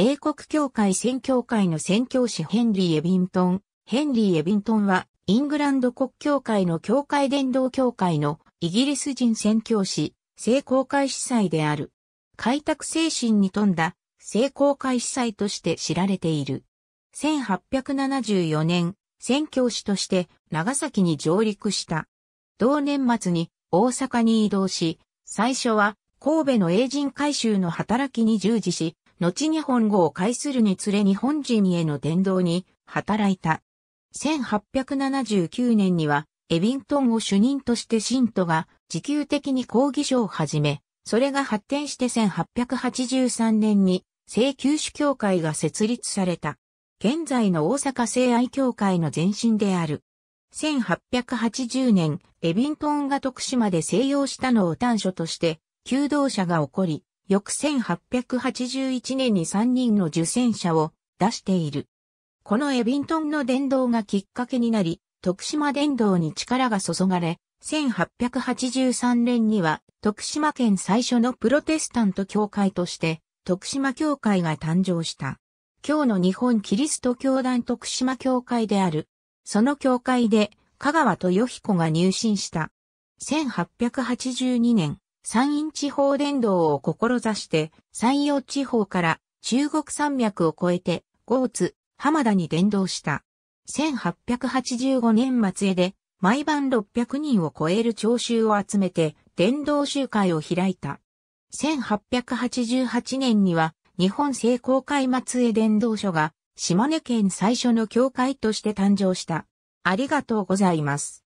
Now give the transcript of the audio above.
英国教会宣教会の宣教師ヘンリー・エビントン。ヘンリー・エビントンは、イングランド国教会の教会伝道教会のイギリス人宣教師、聖公会司祭である。開拓精神に富んだ聖公会司祭として知られている。1874年、宣教師として長崎に上陸した。同年末に大阪に移動し、最初は神戸の英人改修の働きに従事し、後日本語を介するにつれ日本人への伝道に働いた。1879年には、エビントンを主任として信徒が自給的に講義書を始め、それが発展して1883年に聖九種教会が設立された。現在の大阪聖愛教会の前身である。1880年、エビントンが徳島で静養したのを端緒として、求道者が起こり、翌1881年に3人の受選者を出している。このエビントンの伝道がきっかけになり、徳島伝道に力が注がれ、1883年には徳島県最初のプロテスタント教会として徳島教会が誕生した。今日の日本キリスト教団徳島教会である。その教会で香川豊彦が入信した。1882年、山陰地方伝道を志して、山陽地方から中国山脈を越えて、豪津、浜田に伝道した。1885年末で、毎晩600人を超える聴衆を集めて、伝道集会を開いた。1888年には、日本聖公会末江伝道所が、島根県最初の教会として誕生した。ありがとうございます。